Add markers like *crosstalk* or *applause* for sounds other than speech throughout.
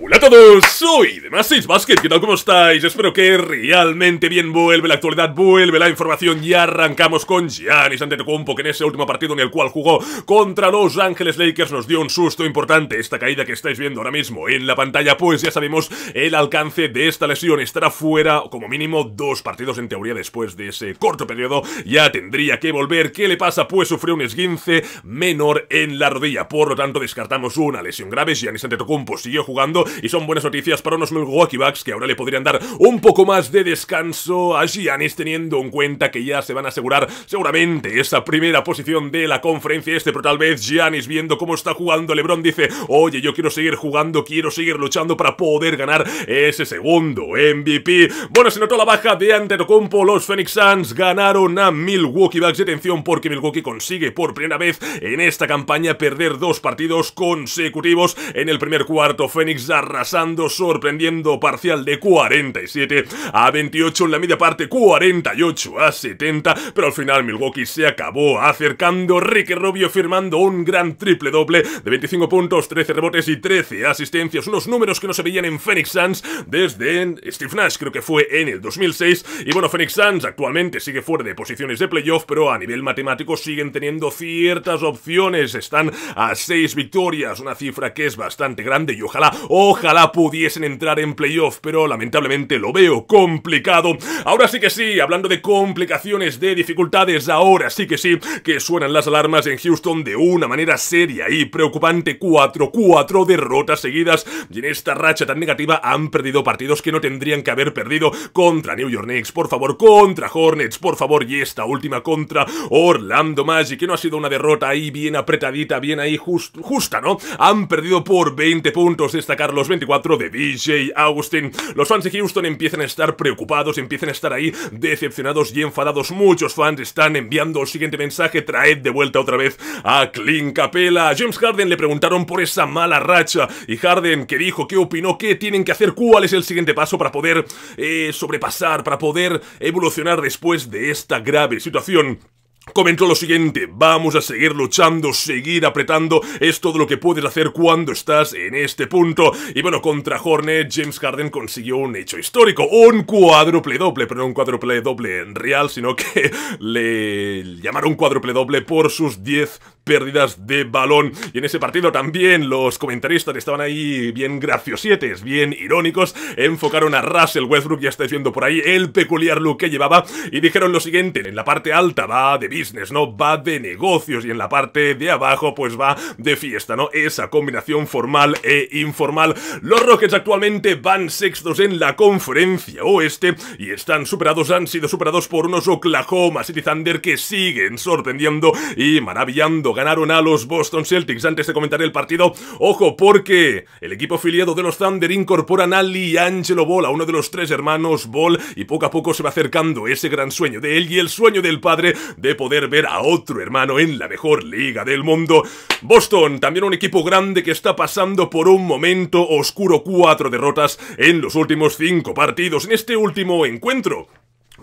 Hola a todos, soy de Basket, ¿qué tal? ¿Cómo estáis? Espero que realmente bien vuelve la actualidad, vuelve la información y arrancamos con Giannis Antetokounmpo que en ese último partido en el cual jugó contra Los Ángeles Lakers nos dio un susto importante esta caída que estáis viendo ahora mismo en la pantalla, pues ya sabemos el alcance de esta lesión, estará fuera como mínimo dos partidos en teoría después de ese corto periodo, ya tendría que volver, ¿qué le pasa? Pues sufrió un esguince menor en la rodilla, por lo tanto descartamos una lesión grave, Giannis Antetokounmpo siguió jugando y son buenas noticias para unos Milwaukee Bucks que ahora le podrían dar un poco más de descanso a Giannis teniendo en cuenta que ya se van a asegurar seguramente esa primera posición de la conferencia este, pero tal vez Giannis viendo cómo está jugando LeBron dice, oye, yo quiero seguir jugando, quiero seguir luchando para poder ganar ese segundo MVP. Bueno, se notó la baja de Antetokounmpo, los Phoenix Suns ganaron a Milwaukee Bucks, atención porque Milwaukee consigue por primera vez en esta campaña perder dos partidos consecutivos en el primer cuarto. Phoenix arrasando, sorprendiendo parcial de 47 a 28 en la media parte, 48 a 70, pero al final Milwaukee se acabó acercando, Ricky Rubio firmando un gran triple doble de 25 puntos, 13 rebotes y 13 asistencias, unos números que no se veían en Phoenix Suns desde Steve Nash, creo que fue en el 2006, y bueno, Phoenix Suns actualmente sigue fuera de posiciones de playoff, pero a nivel matemático siguen teniendo ciertas opciones, están a 6 victorias, una cifra que es bastante grande y ojalá Ojalá pudiesen entrar en playoff, pero lamentablemente lo veo complicado. Ahora sí que sí, hablando de complicaciones, de dificultades, ahora sí que sí, que suenan las alarmas en Houston de una manera seria y preocupante. 4-4 derrotas seguidas y en esta racha tan negativa han perdido partidos que no tendrían que haber perdido contra New York Knicks, por favor, contra Hornets, por favor, y esta última contra Orlando Magic, que no ha sido una derrota ahí bien apretadita, bien ahí justa, ¿no? Han perdido por 20 puntos, esta destacar los 24 de DJ Austin. Los fans de Houston empiezan a estar preocupados, empiezan a estar ahí decepcionados y enfadados. Muchos fans están enviando el siguiente mensaje, traed de vuelta otra vez a Clint Capella. A James Harden le preguntaron por esa mala racha y Harden que dijo, qué opinó, qué tienen que hacer, cuál es el siguiente paso para poder eh, sobrepasar, para poder evolucionar después de esta grave situación. Comentó lo siguiente, vamos a seguir luchando, seguir apretando, es todo lo que puedes hacer cuando estás en este punto. Y bueno, contra Hornet, James Harden consiguió un hecho histórico, un cuádruple doble, pero no un cuádruple doble en real, sino que *laughs* le llamaron cuádruple doble por sus 10 pérdidas de balón. Y en ese partido también los comentaristas estaban ahí bien graciosietes, bien irónicos, enfocaron a Russell Westbrook, ya estáis viendo por ahí el peculiar look que llevaba, y dijeron lo siguiente, en la parte alta va de business, ¿no? Va de negocios, y en la parte de abajo pues va de fiesta, ¿no? Esa combinación formal e informal. Los Rockets actualmente van sextos en la conferencia oeste y están superados, han sido superados por unos Oklahoma City Thunder que siguen sorprendiendo y maravillando Ganaron a los Boston Celtics. Antes de comentar el partido, ojo, porque el equipo afiliado de los Thunder incorpora a y Angelo Ball, a uno de los tres hermanos Ball, y poco a poco se va acercando ese gran sueño de él y el sueño del padre de poder ver a otro hermano en la mejor liga del mundo. Boston, también un equipo grande que está pasando por un momento oscuro, cuatro derrotas en los últimos cinco partidos. En este último encuentro,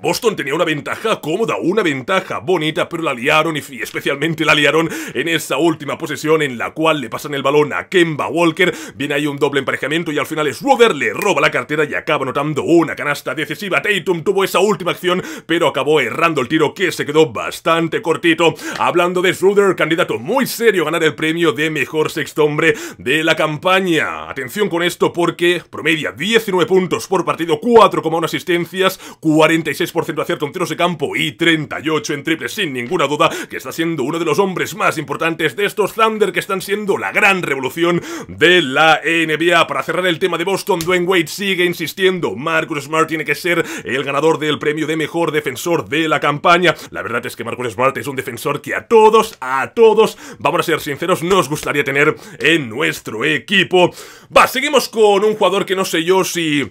Boston tenía una ventaja cómoda, una ventaja bonita, pero la liaron y especialmente la liaron en esa última posesión en la cual le pasan el balón a Kemba Walker, viene ahí un doble emparejamiento y al final Schroeder le roba la cartera y acaba anotando una canasta decisiva. Tatum tuvo esa última acción, pero acabó errando el tiro que se quedó bastante cortito. Hablando de Schroeder, candidato muy serio a ganar el premio de mejor sexto hombre de la campaña. Atención con esto porque promedia 19 puntos por partido, 4,1 asistencias, 46 36% de acierto en tiros de campo y 38 en triples, sin ninguna duda que está siendo uno de los hombres más importantes de estos Thunder que están siendo la gran revolución de la NBA. Para cerrar el tema de Boston, Dwayne Wade sigue insistiendo, Marcus Smart tiene que ser el ganador del premio de mejor defensor de la campaña. La verdad es que Marcus Smart es un defensor que a todos, a todos, vamos a ser sinceros, nos gustaría tener en nuestro equipo. Va, seguimos con un jugador que no sé yo si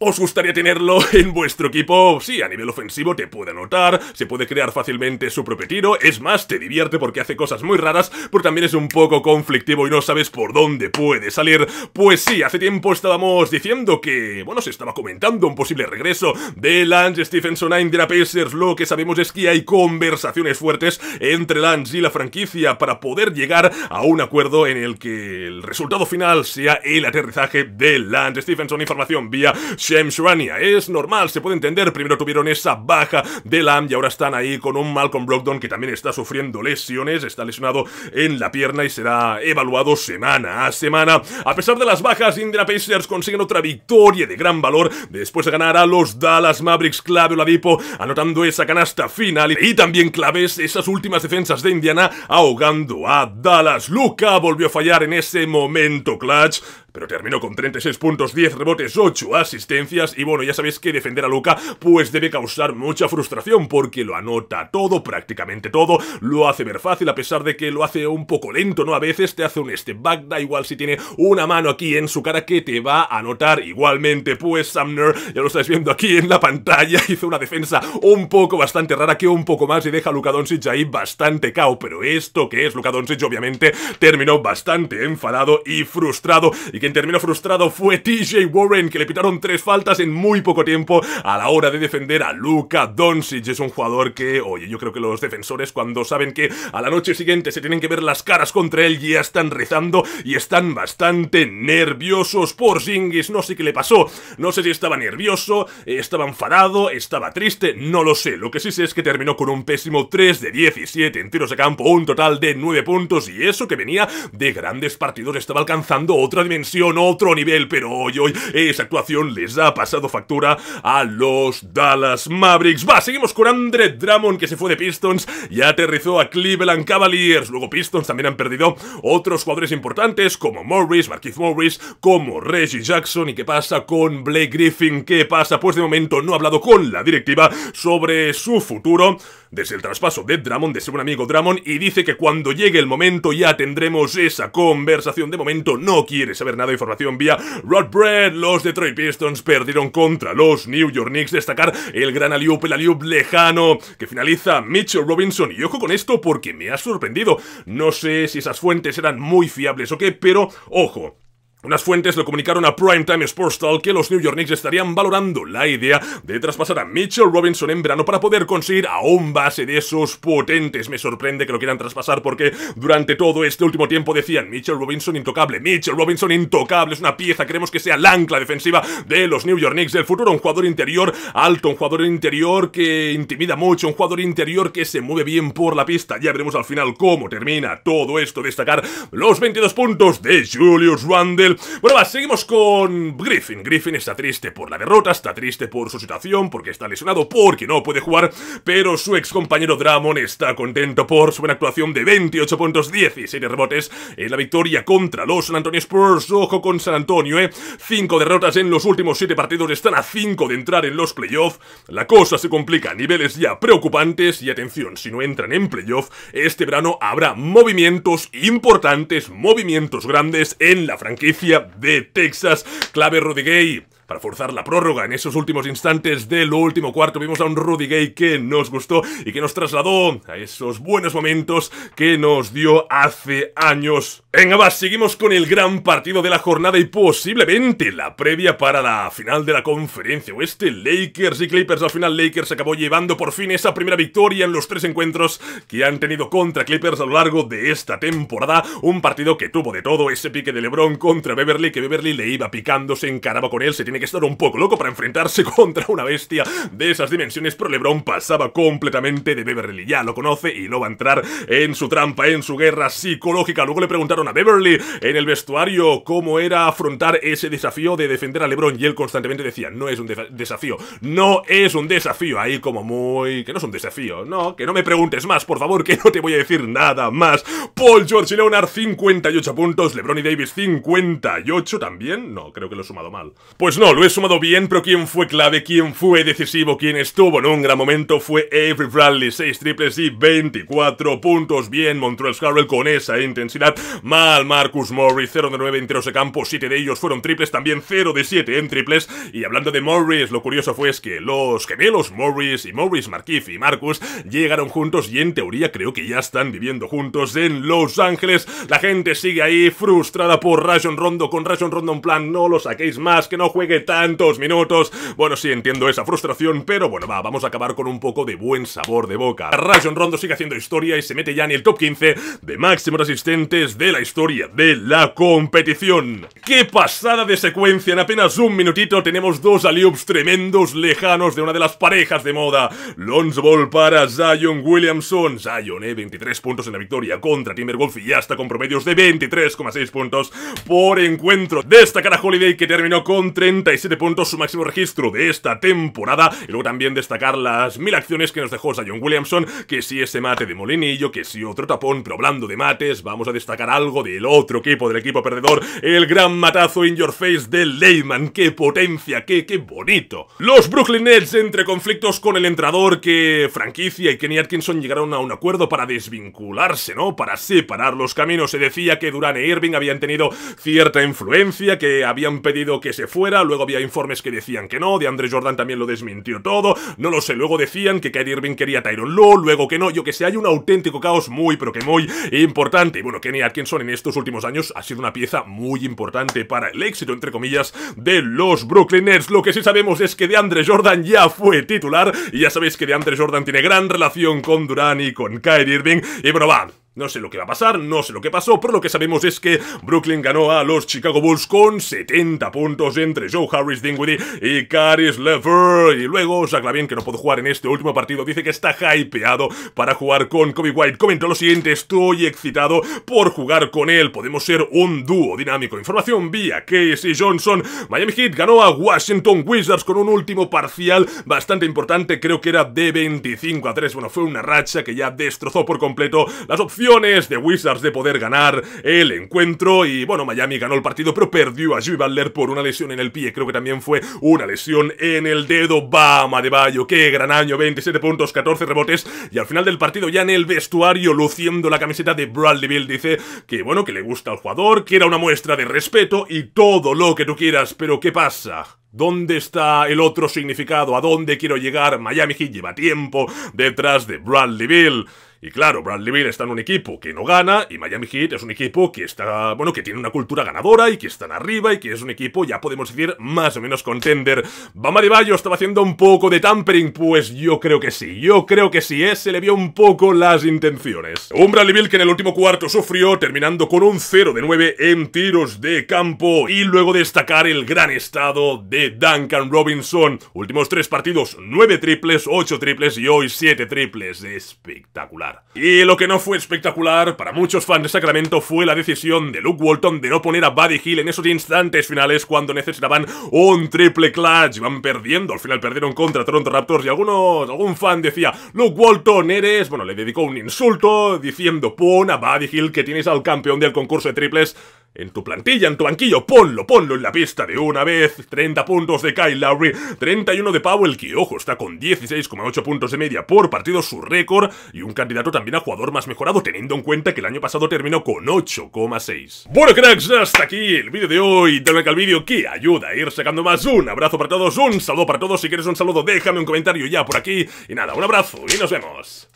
os gustaría tenerlo *laughs* en vuestro equipo. Sí, a nivel ofensivo te puede anotar, se puede crear fácilmente su propio tiro. Es más, te divierte porque hace cosas muy raras, pero también es un poco conflictivo y no sabes por dónde puede salir. Pues sí, hace tiempo estábamos diciendo que, bueno, se estaba comentando un posible regreso de Lance Stephenson a Indiana Pacers. Lo que sabemos es que hay conversaciones fuertes entre Lance y la franquicia para poder llegar a un acuerdo en el que el resultado final sea el aterrizaje de Lance Stephenson. Información vía James Rania. Es normal, se puede entender. Primero tuvieron esa baja de Lamb y ahora están ahí con un Malcolm Brogdon que también está sufriendo lesiones. Está lesionado en la pierna y será evaluado semana a semana. A pesar de las bajas, Indiana Pacers consiguen otra victoria de gran valor después de ganar a los Dallas Mavericks. Clave Oladipo anotando esa canasta final y también claves esas últimas defensas de Indiana ahogando a Dallas. Luca volvió a fallar en ese momento clutch. Pero terminó con 36 puntos, 10 rebotes, 8 asistencias. Y bueno, ya sabéis que defender a Luca pues debe causar mucha frustración porque lo anota todo, prácticamente todo. Lo hace ver fácil a pesar de que lo hace un poco lento, ¿no? A veces te hace un step back, da igual si tiene una mano aquí en su cara que te va a anotar igualmente. Pues Sumner, ya lo estáis viendo aquí en la pantalla, *laughs* hizo una defensa un poco bastante rara que un poco más y deja a Luka Doncic ahí bastante cao. Pero esto que es Luka Doncic obviamente terminó bastante enfadado y frustrado y quien terminó frustrado fue TJ Warren, que le pitaron tres faltas en muy poco tiempo a la hora de defender a Luka Doncic. Es un jugador que, oye, yo creo que los defensores cuando saben que a la noche siguiente se tienen que ver las caras contra él ya están rezando y están bastante nerviosos por Zingis. No sé qué le pasó, no sé si estaba nervioso, estaba enfadado, estaba triste, no lo sé. Lo que sí sé es que terminó con un pésimo 3 de 17 en tiros de campo, un total de 9 puntos y eso que venía de grandes partidos estaba alcanzando otra dimensión otro nivel, pero hoy, hoy, esa actuación les ha pasado factura a los Dallas Mavericks. Va, seguimos con Andre Drummond, que se fue de Pistons y aterrizó a Cleveland Cavaliers. Luego Pistons también han perdido otros jugadores importantes, como Morris, Marquise Morris, como Reggie Jackson. ¿Y qué pasa con Blake Griffin? ¿Qué pasa? Pues de momento no ha hablado con la directiva sobre su futuro desde el traspaso de Drummond, de ser un amigo Drummond, y dice que cuando llegue el momento ya tendremos esa conversación. De momento no quiere saber nada información vía Rod Bread. Los Detroit Pistons perdieron contra los New York Knicks. Destacar el gran aliup, el aliup lejano que finaliza Mitchell Robinson. Y ojo con esto porque me ha sorprendido. No sé si esas fuentes eran muy fiables o qué, pero ojo, unas fuentes lo comunicaron a Primetime Sports Talk que los New York Knicks estarían valorando la idea de traspasar a Mitchell Robinson en verano para poder conseguir a un base de esos potentes. Me sorprende que lo quieran traspasar porque durante todo este último tiempo decían Mitchell Robinson intocable, Mitchell Robinson intocable, es una pieza, queremos que sea el ancla defensiva de los New York Knicks del futuro, un jugador interior alto, un jugador interior que intimida mucho, un jugador interior que se mueve bien por la pista. Ya veremos al final cómo termina todo esto, destacar los 22 puntos de Julius Randle bueno, va, seguimos con Griffin. Griffin está triste por la derrota, está triste por su situación, porque está lesionado, porque no puede jugar, pero su ex compañero Dramon está contento por su buena actuación de 28 puntos, 16 rebotes en la victoria contra los San Antonio Spurs. Ojo con San Antonio, eh. Cinco derrotas en los últimos 7 partidos, están a 5 de entrar en los playoffs. La cosa se complica a niveles ya preocupantes y atención, si no entran en playoff, este verano habrá movimientos importantes, movimientos grandes en la franquicia de Texas, Clave gay para forzar la prórroga. En esos últimos instantes del último cuarto vimos a un Rudy Gay que nos gustó y que nos trasladó a esos buenos momentos que nos dio hace años. Venga, va, seguimos con el gran partido de la jornada y posiblemente la previa para la final de la conferencia oeste. Lakers y Clippers. Al final Lakers acabó llevando por fin esa primera victoria en los tres encuentros que han tenido contra Clippers a lo largo de esta temporada. Un partido que tuvo de todo ese pique de LeBron contra Beverly, que Beverly le iba picando, se encaraba con él, se que estar un poco loco para enfrentarse *laughs* contra una bestia de esas dimensiones, pero LeBron pasaba completamente de Beverly. Ya lo conoce y no va a entrar en su trampa, en su guerra psicológica. Luego le preguntaron a Beverly en el vestuario cómo era afrontar ese desafío de defender a LeBron y él constantemente decía, no es un desafío, no es un desafío. Ahí como muy... que no es un desafío, no, que no me preguntes más, por favor, que no te voy a decir nada más. Paul George y Leonard 58 puntos, LeBron y Davis 58 también. No, creo que lo he sumado mal. Pues no no, lo he sumado bien, pero quien fue clave, quien fue decisivo, quien estuvo en un gran momento fue Avery Bradley. 6 triples y 24 puntos. Bien, Montreal Harrell con esa intensidad. Mal, Marcus Morris, 0 de 9 en de campo. 7 de ellos fueron triples, también 0 de 7 en triples. Y hablando de Morris, lo curioso fue es que los gemelos Morris y Morris Marquise y Marcus llegaron juntos y en teoría creo que ya están viviendo juntos en Los Ángeles. La gente sigue ahí frustrada por Rajon Rondo, con Rajon Rondo en plan, no lo saquéis más, que no juegue tantos minutos. Bueno, sí, entiendo esa frustración, pero bueno, va, vamos a acabar con un poco de buen sabor de boca. Rajon Rondo sigue haciendo historia y se mete ya en el top 15 de máximos asistentes de la historia de la competición. ¡Qué pasada de secuencia! En apenas un minutito tenemos dos aliups tremendos lejanos de una de las parejas de moda. Lonzo Ball para Zion Williamson. Zion, 23 eh, puntos en la victoria contra Timberwolf y ya está con promedios de 23,6 puntos por encuentro. Destacar a Holiday que terminó con 30 siete puntos, su máximo registro de esta temporada. Y luego también destacar las mil acciones que nos dejó John Williamson, que si sí ese mate de Molinillo, que sí otro tapón, pero hablando de mates, vamos a destacar algo del otro equipo, del equipo perdedor, el gran matazo in your face de Leyman. ¡Qué potencia! ¡Qué, qué bonito! Los Brooklyn Nets entre conflictos con el entrador que franquicia y Kenny Atkinson llegaron a un acuerdo para desvincularse, ¿no? Para separar los caminos. Se decía que Durán e Irving habían tenido cierta influencia, que habían pedido que se fuera, luego había informes que decían que no, de Andre Jordan también lo desmintió todo, no lo sé, luego decían que Kyrie Irving quería a Tyron Lowe, luego que no, yo que sé, hay un auténtico caos muy, pero que muy importante. Y bueno, Kenny Atkinson en estos últimos años ha sido una pieza muy importante para el éxito, entre comillas, de los Brooklyn Nets. Lo que sí sabemos es que de Andre Jordan ya fue titular, y ya sabéis que de Andre Jordan tiene gran relación con Durán y con Kyrie Irving, y bueno, va... No sé lo que va a pasar, no sé lo que pasó, pero lo que sabemos es que Brooklyn ganó a los Chicago Bulls con 70 puntos entre Joe Harris, Dingwiddie y Caris Lever. Y luego Zach bien, que no pudo jugar en este último partido, dice que está hypeado para jugar con Kobe White. Comentó lo siguiente, estoy excitado por jugar con él, podemos ser un dúo dinámico. Información vía Casey Johnson. Miami Heat ganó a Washington Wizards con un último parcial bastante importante, creo que era de 25 a 3. Bueno, fue una racha que ya destrozó por completo las opciones de Wizards de poder ganar el encuentro y bueno, Miami ganó el partido pero perdió a Jimmy Butler por una lesión en el pie, creo que también fue una lesión en el dedo, Bama de Bayo, qué gran año, 27 puntos, 14 rebotes y al final del partido ya en el vestuario luciendo la camiseta de Bradley Bill dice que bueno, que le gusta al jugador, que era una muestra de respeto y todo lo que tú quieras, pero ¿qué pasa? ¿Dónde está el otro significado? ¿A dónde quiero llegar? Miami Heat lleva tiempo detrás de Bradley Bill. Y claro, Bradley Bill está en un equipo que no gana y Miami Heat es un equipo que está, bueno, que tiene una cultura ganadora y que están arriba y que es un equipo, ya podemos decir, más o menos contender. ¿Bama de estaba haciendo un poco de tampering? Pues yo creo que sí, yo creo que sí, se le vio un poco las intenciones. Un Bradley Bill que en el último cuarto sufrió, terminando con un 0 de 9 en tiros de campo y luego destacar el gran estado de Duncan Robinson. Últimos tres partidos, 9 triples, 8 triples y hoy 7 triples. Espectacular. Y lo que no fue espectacular para muchos fans de Sacramento fue la decisión de Luke Walton de no poner a Buddy Hill en esos instantes finales cuando necesitaban un triple clutch. Iban perdiendo, al final perdieron contra Toronto Raptors y algunos, algún fan decía, Luke Walton eres... Bueno, le dedicó un insulto diciendo, pon a Buddy Hill que tienes al campeón del concurso de triples en tu plantilla, en tu banquillo, ponlo, ponlo en la pista de una vez. 30 puntos de Kyle Lowry, 31 de Powell, que ojo, está con 16,8 puntos de media por partido, su récord y un candidato también a jugador más mejorado, teniendo en cuenta que el año pasado terminó con 8,6. Bueno, cracks, hasta aquí el vídeo de hoy. Dale like al vídeo que ayuda a ir sacando más. Un abrazo para todos, un saludo para todos. Si quieres un saludo, déjame un comentario ya por aquí. Y nada, un abrazo y nos vemos.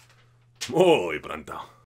Muy pronto.